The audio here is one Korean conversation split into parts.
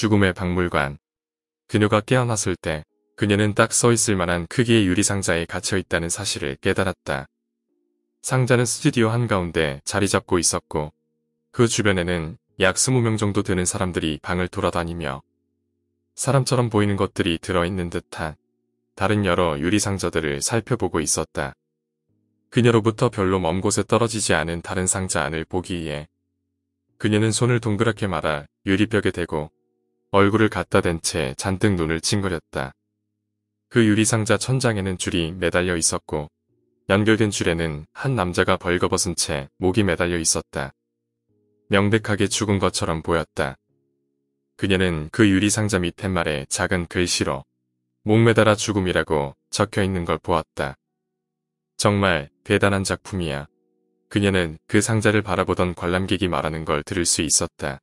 죽음의 박물관. 그녀가 깨어났을 때 그녀는 딱서 있을 만한 크기의 유리상자에 갇혀 있다는 사실을 깨달았다. 상자는 스튜디오 한가운데 자리 잡고 있었고 그 주변에는 약 20명 정도 되는 사람들이 방을 돌아다니며 사람처럼 보이는 것들이 들어있는 듯한 다른 여러 유리상자들을 살펴보고 있었다. 그녀로부터 별로 먼 곳에 떨어지지 않은 다른 상자 안을 보기 위해 그녀는 손을 동그랗게 말아 유리벽에 대고 얼굴을 갖다 댄 채 잔뜩 눈을 찡그렸다. 그 유리상자 천장에는 줄이 매달려 있었고 연결된 줄에는 한 남자가 벌거벗은 채 목이 매달려 있었다. 명백하게 죽은 것처럼 보였다. 그녀는 그 유리상자 밑에 말에 작은 글씨로 목매달아 죽음이라고 적혀 있는 걸 보았다. 정말 대단한 작품이야. 그녀는 그 상자를 바라보던 관람객이 말하는 걸 들을 수 있었다.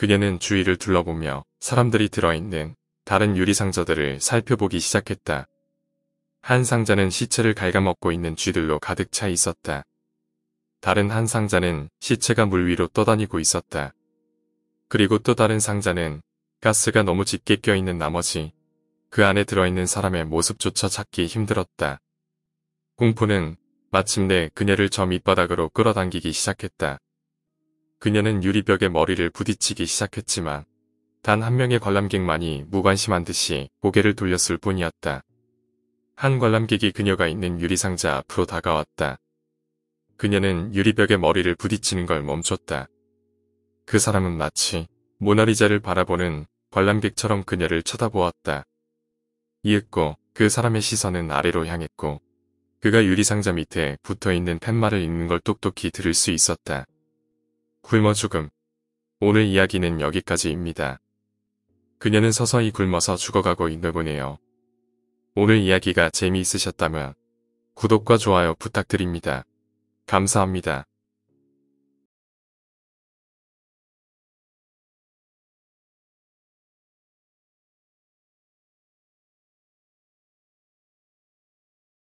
그녀는 주위를 둘러보며 사람들이 들어있는 다른 유리 상자들을 살펴보기 시작했다. 한 상자는 시체를 갉아먹고 있는 쥐들로 가득 차 있었다. 다른 한 상자는 시체가 물 위로 떠다니고 있었다. 그리고 또 다른 상자는 가스가 너무 짙게 껴있는 나머지 그 안에 들어있는 사람의 모습조차 찾기 힘들었다. 공포는 마침내 그녀를 저 밑바닥으로 끌어당기기 시작했다. 그녀는 유리벽에 머리를 부딪히기 시작했지만 단 한 명의 관람객만이 무관심한 듯이 고개를 돌렸을 뿐이었다. 한 관람객이 그녀가 있는 유리상자 앞으로 다가왔다. 그녀는 유리벽에 머리를 부딪히는 걸 멈췄다. 그 사람은 마치 모나리자를 바라보는 관람객처럼 그녀를 쳐다보았다. 이윽고 그 사람의 시선은 아래로 향했고 그가 유리상자 밑에 붙어있는 팻말을 읽는 걸 똑똑히 들을 수 있었다. 굶어 죽음. 오늘 이야기는 여기까지입니다. 그녀는 서서히 굶어서 죽어가고 있는 분이요 오늘 이야기가 재미있으셨다면 구독과 좋아요 부탁드립니다. 감사합니다.